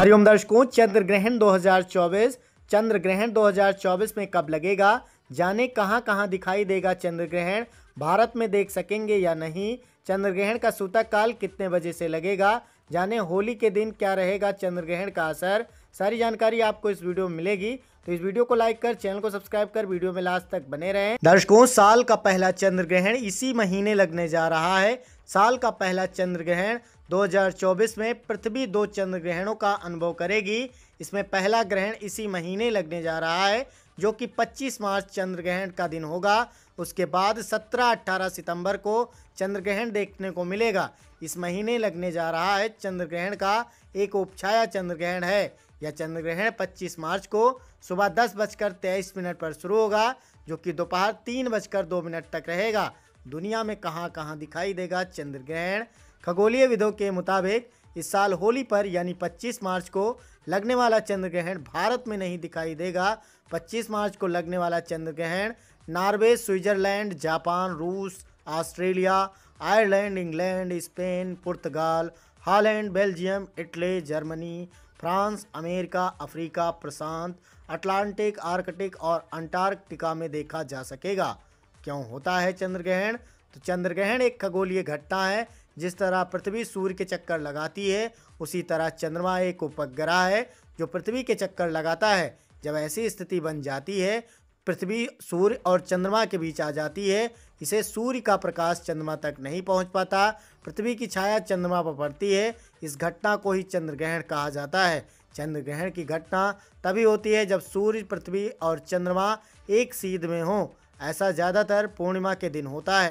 हरिओम दर्शकों चंद्र ग्रहण 2024 चंद्र ग्रहण 2024 में कब लगेगा जाने कहां कहां दिखाई देगा चंद्र ग्रहण भारत में देख सकेंगे या नहीं चंद्र ग्रहण का सूतक काल कितने बजे से लगेगा जाने होली के दिन क्या रहेगा चंद्र ग्रहण का असर सारी जानकारी आपको इस वीडियो में मिलेगी तो इस वीडियो को लाइक कर चैनल को सब्सक्राइब कर वीडियो में लास्ट तक बने रहें दर्शकों साल का पहला चंद्र ग्रहण इसी महीने लगने जा रहा है साल का पहला चंद्र ग्रहण 2024 में पृथ्वी दो चंद्र ग्रहणों का अनुभव करेगी इसमें पहला ग्रहण इसी महीने लगने जा रहा है जो कि 25 मार्च चंद्र ग्रहण का दिन होगा उसके बाद 17-18 सितंबर को चंद्र ग्रहण देखने को मिलेगा इस महीने लगने जा रहा है चंद्र ग्रहण का एक उपछाया चंद्र ग्रहण है यह ग्रहण 25 मार्च को सुबह दस बजकर तेईस मिनट पर शुरू होगा जो कि दोपहर तीन बजकर दो मिनट तक रहेगा दुनिया में कहां कहां दिखाई देगा चंद्र ग्रहण खगोलीय विधों के मुताबिक इस साल होली पर यानी 25 मार्च को लगने वाला चंद्र ग्रहण भारत में नहीं दिखाई देगा 25 मार्च को लगने वाला चंद्र ग्रहण नॉर्वे स्विट्जरलैंड जापान रूस ऑस्ट्रेलिया आयरलैंड इंग्लैंड स्पेन पुर्तगाल Holland Belgium Italy Germany France America Africa प्रशांत अटलांटिक आर्कटिक और अंटार्कटिका में देखा जा सकेगा क्यों होता है चंद्र ग्रहण तो चंद्र ग्रहण एक खगोलीय घटना है जिस तरह पृथ्वी सूर्य के चक्कर लगाती है उसी तरह चंद्रमा एक उपग्रह है जो पृथ्वी के चक्कर लगाता है जब ऐसी स्थिति बन जाती है पृथ्वी सूर्य और चंद्रमा के बीच आ जाती है इसे सूर्य का प्रकाश चंद्रमा तक नहीं पहुंच पाता पृथ्वी की छाया चंद्रमा पर पड़ती है इस घटना को ही चंद्र ग्रहण कहा जाता है चंद्र ग्रहण की घटना तभी होती है जब सूर्य पृथ्वी और चंद्रमा एक सीध में हों ऐसा ज़्यादातर पूर्णिमा के दिन होता है